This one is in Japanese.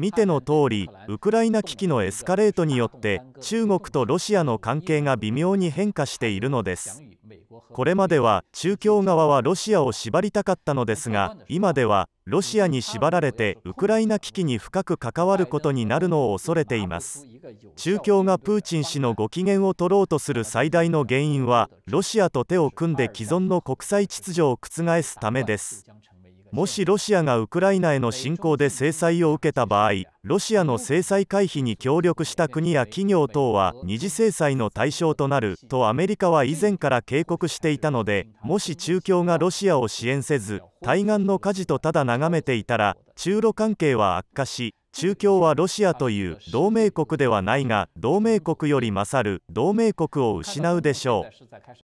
見ての通りウクライナ危機のエスカレートによって中国とロシアの関係が微妙に変化しているのですこれまでは中共側はロシアを縛りたかったのですが今ではロシアに縛られてウクライナ危機に深く関わることになるのを恐れています中共がプーチン氏のご機嫌を取ろうとする最大の原因はロシアと手を組んで既存の国際秩序を覆すためですもしロシアがウクライナへの侵攻で制裁を受けた場合ロシアの制裁回避に協力した国や企業等は二次制裁の対象となるとアメリカは以前から警告していたのでもし中共がロシアを支援せず対岸の火事とただ眺めていたら中ロ関係は悪化し中共はロシアという同盟国ではないが同盟国より勝る同盟国を失うでしょう。